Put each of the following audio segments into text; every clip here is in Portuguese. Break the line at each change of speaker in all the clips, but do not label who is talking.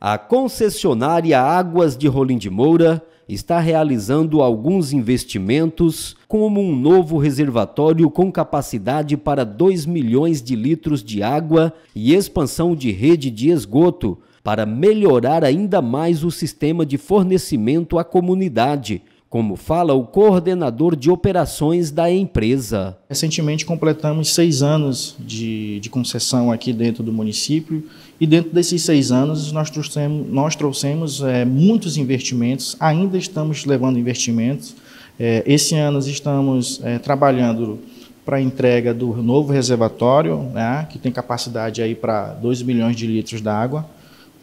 a concessionária Águas de Rolim de Moura está realizando alguns investimentos, como um novo reservatório com capacidade para 2 milhões de litros de água e expansão de rede de esgoto para melhorar ainda mais o sistema de fornecimento à comunidade como
fala o coordenador de operações da empresa. Recentemente completamos seis anos de, de concessão aqui dentro do município e dentro desses seis anos nós trouxemos, nós trouxemos é, muitos investimentos, ainda estamos levando investimentos. É, esse ano estamos é, trabalhando para a entrega do novo reservatório, né, que tem capacidade aí para 2 milhões de litros d'água.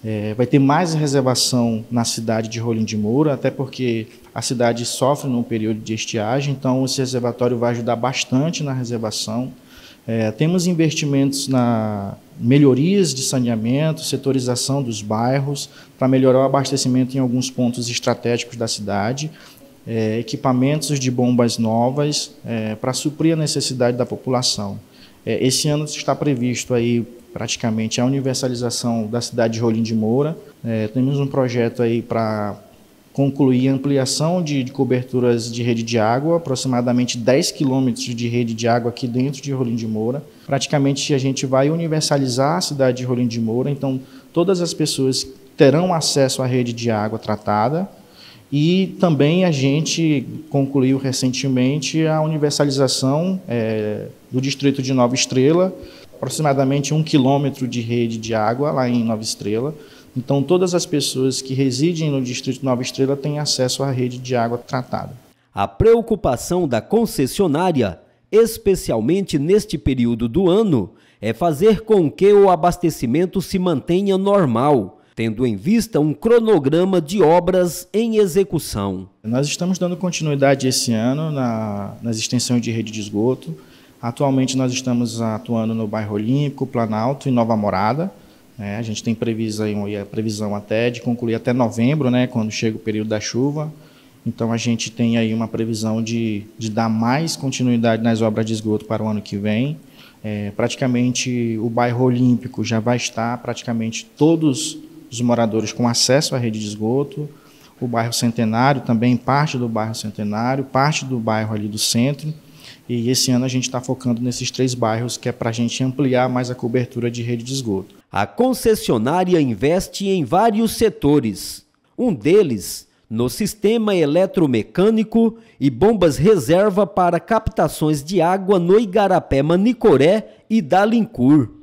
É, vai ter mais reservação na cidade de Rolim de Moura, até porque a cidade sofre num período de estiagem, então esse reservatório vai ajudar bastante na reservação. É, temos investimentos na melhorias de saneamento, setorização dos bairros, para melhorar o abastecimento em alguns pontos estratégicos da cidade, é, equipamentos de bombas novas é, para suprir a necessidade da população. É, esse ano está previsto aí praticamente a universalização da cidade de Rolim de Moura. É, temos um projeto aí para concluir a ampliação de, de, coberturas de rede de água, aproximadamente 10 quilômetros de rede de água aqui dentro de Rolim de Moura. Praticamente a gente vai universalizar a cidade de Rolim de Moura, então todas as pessoas terão acesso à rede de água tratada. E também a gente concluiu recentemente a universalização é, do distrito de Nova Estrela, aproximadamente um quilômetro de rede de água lá em Nova Estrela. Então, todas as pessoas que residem no distrito Nova Estrela têm acesso à rede de água tratada.
A preocupação da concessionária, especialmente neste período do ano, é fazer com que o abastecimento se mantenha normal
tendo em vista um cronograma de obras em execução. Nós estamos dando continuidade esse ano na, nas extensões de rede de esgoto. Atualmente nós estamos atuando no bairro Olímpico, Planalto e Nova Morada. É, a gente tem previsão, a previsão até de concluir até novembro, né, quando chega o período da chuva. Então a gente tem aí uma previsão de, de dar mais continuidade nas obras de esgoto para o ano que vem. É, praticamente o bairro Olímpico já vai estar praticamente todos os moradores com acesso à rede de esgoto. O bairro Centenário também, parte do bairro Centenário, parte do bairro ali do centro. E esse ano a gente está focando nesses três bairros, que é para a gente ampliar mais a cobertura de rede de esgoto. A concessionária investe
em vários setores. Um deles no sistema eletromecânico e bombas reserva para captações de água no Igarapé Manicoré e Dalincur.